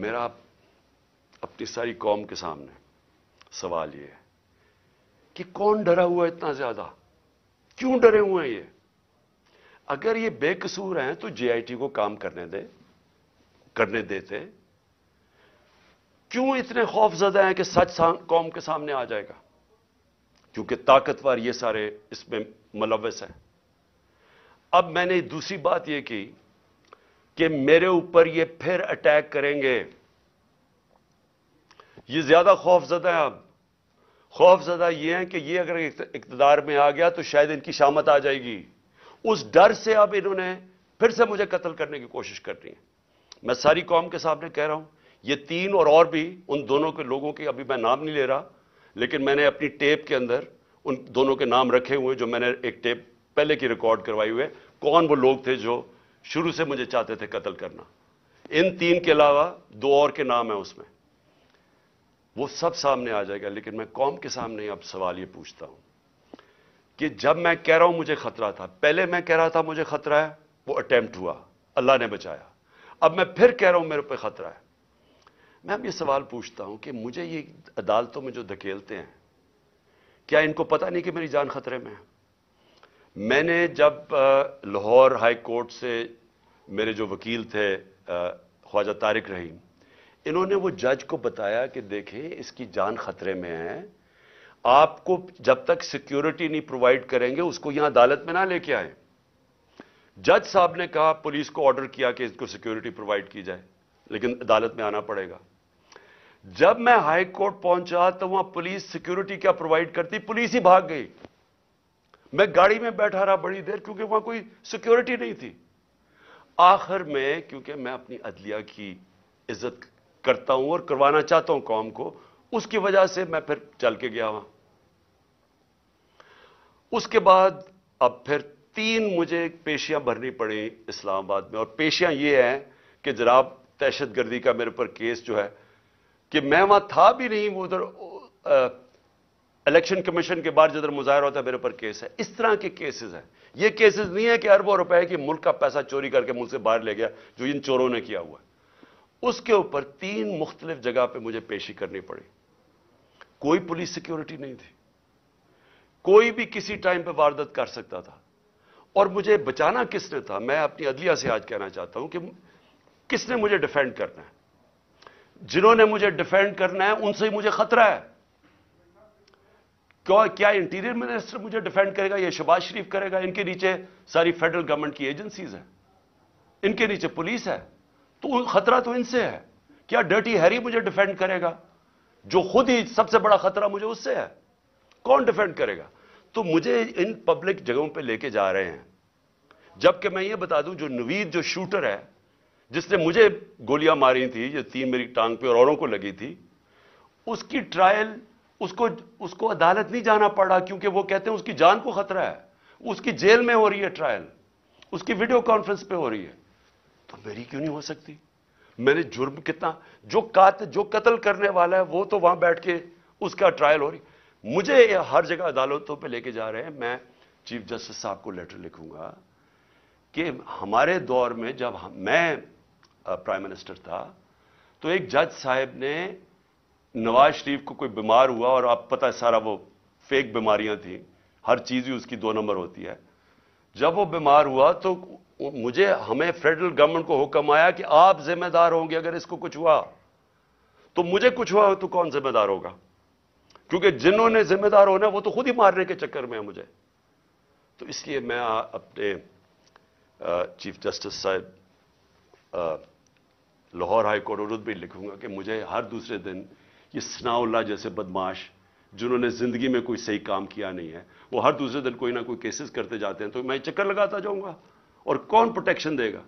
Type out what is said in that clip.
मेरा अपनी सारी कौम के सामने सवाल ये है कि कौन डरा हुआ इतना ज्यादा क्यों डरे हुए हैं ये अगर ये बेकसूर हैं तो जेआईटी को काम करने दे करने देते क्यों इतने खौफजदा हैं कि सच कौम के सामने आ जाएगा क्योंकि ताकतवर ये सारे इसमें मुलवस हैं अब मैंने दूसरी बात यह की कि मेरे ऊपर ये फिर अटैक करेंगे ये ज्यादा खौफजदा है अब खौफजदा ये है कि ये अगर इकतदार में आ गया तो शायद इनकी शामत आ जाएगी उस डर से अब इन्होंने फिर से मुझे कत्ल करने की कोशिश कर रही है मैं सारी कौम के सामने कह रहा हूं ये तीन और और भी उन दोनों के लोगों के अभी मैं नाम नहीं ले रहा लेकिन मैंने अपनी टेप के अंदर उन दोनों के नाम रखे हुए जो मैंने एक टेप पहले की रिकॉर्ड करवाई हुए कौन वो लोग थे जो शुरू से मुझे चाहते थे कत्ल करना इन तीन के अलावा दो और के नाम हैं उसमें वो सब सामने आ जाएगा लेकिन मैं कौम के सामने अब सवाल ये पूछता हूं कि जब मैं कह रहा हूं मुझे खतरा था पहले मैं कह रहा था मुझे खतरा है वो अटैम्प्ट हुआ अल्लाह ने बचाया अब मैं फिर कह रहा हूं मेरे पे खतरा है मैं अब ये सवाल पूछता हूं कि मुझे ये अदालतों में जो धकेलते हैं क्या इनको पता नहीं कि मेरी जान खतरे में है मैंने जब लाहौर हाई कोर्ट से मेरे जो वकील थे ख्वाजा तारिक रहीम इन्होंने वो जज को बताया कि देखें इसकी जान खतरे में है आपको जब तक सिक्योरिटी नहीं प्रोवाइड करेंगे उसको यहां अदालत में ना लेके आए जज साहब ने कहा पुलिस को ऑर्डर किया कि इसको सिक्योरिटी प्रोवाइड की जाए लेकिन अदालत में आना पड़ेगा जब मैं हाई कोर्ट पहुंचा तो वहां पुलिस सिक्योरिटी क्या प्रोवाइड करती पुलिस ही भाग गई मैं गाड़ी में बैठा रहा बड़ी देर क्योंकि वहां कोई सिक्योरिटी नहीं थी आखिर में क्योंकि मैं अपनी अदलिया की इज्जत करता हूं और करवाना चाहता हूं कौम को उसकी वजह से मैं फिर चल के गया वहां उसके बाद अब फिर तीन मुझे पेशियां भरनी पड़ी इस्लामाबाद में और पेशियां ये हैं कि जनाब दहशतगर्दी का मेरे पर केस जो है कि मैं वहां था भी नहीं वो उधर इलेक्शन कमीशन के बाहर जिधर मुजाहरा होता है मेरे पर केस है इस तरह के केसेस हैं ये केसेस नहीं है कि अरबों रुपए की मुल्क का पैसा चोरी करके मुल्क से बाहर ले गया जो इन चोरों ने किया हुआ उसके ऊपर तीन मुख्तलिफ जगह पर मुझे पेशी करनी पड़ी कोई पुलिस सिक्योरिटी नहीं थी कोई भी किसी टाइम पर वारदात कर सकता था और मुझे बचाना किसने था मैं अपनी अदलिया से आज कहना चाहता हूं कि किसने मुझे डिफेंड करना है जिन्होंने मुझे डिफेंड करना है उनसे ही मुझे खतरा है क्या इंटीरियर मिनिस्टर मुझे डिफेंड करेगा या शबाज शरीफ करेगा इनके नीचे सारी फेडरल गवर्नमेंट की एजेंसीज हैं इनके नीचे पुलिस है तो खतरा तो इनसे है क्या डर्टी हैरी मुझे डिफेंड करेगा जो खुद ही सबसे बड़ा खतरा मुझे उससे है कौन डिफेंड करेगा तो मुझे इन पब्लिक जगहों पे लेके जा रहे हैं जबकि मैं ये बता दूं जो नवीद जो शूटर है जिसने मुझे गोलियां मारी थी जो तीन मेरी टांग पे और औरों को लगी थी उसकी ट्रायल उसको उसको अदालत नहीं जाना पड़ा क्योंकि वो कहते हैं उसकी जान को खतरा है उसकी जेल में हो रही है ट्रायल उसकी वीडियो कॉन्फ्रेंस पे हो रही है तो मेरी क्यों नहीं हो सकती मैंने जुर्म कितना जो कात जो कत्ल करने वाला है वो तो वहां बैठ के उसका ट्रायल हो रही मुझे हर जगह अदालतों पे लेके जा रहे हैं मैं चीफ जस्टिस साहब को लेटर लिखूंगा कि हमारे दौर में जब हम, मैं प्राइम मिनिस्टर था तो एक जज साहब ने नवाज शरीफ को कोई बीमार हुआ और आप पता है सारा वो फेक बीमारियां थी हर चीज़ ही उसकी दो नंबर होती है जब वो बीमार हुआ तो मुझे हमें फेडरल गवर्नमेंट को हुक्म आया कि आप जिम्मेदार होंगे अगर इसको कुछ हुआ तो मुझे कुछ हुआ तो कौन जिम्मेदार होगा क्योंकि जिन्होंने जिम्मेदार होना वो तो खुद ही मारने के चक्कर में है मुझे तो इसलिए मैं अपने चीफ जस्टिस साहब लाहौर हाई कोर्ट उर्द भी लिखूंगा कि मुझे हर दूसरे दिन ये स्नाउल्ला जैसे बदमाश जिन्होंने ज़िंदगी में कोई सही काम किया नहीं है वो हर दूसरे दिन कोई ना कोई केसेस करते जाते हैं तो मैं चक्कर लगाता जाऊंगा और कौन प्रोटेक्शन देगा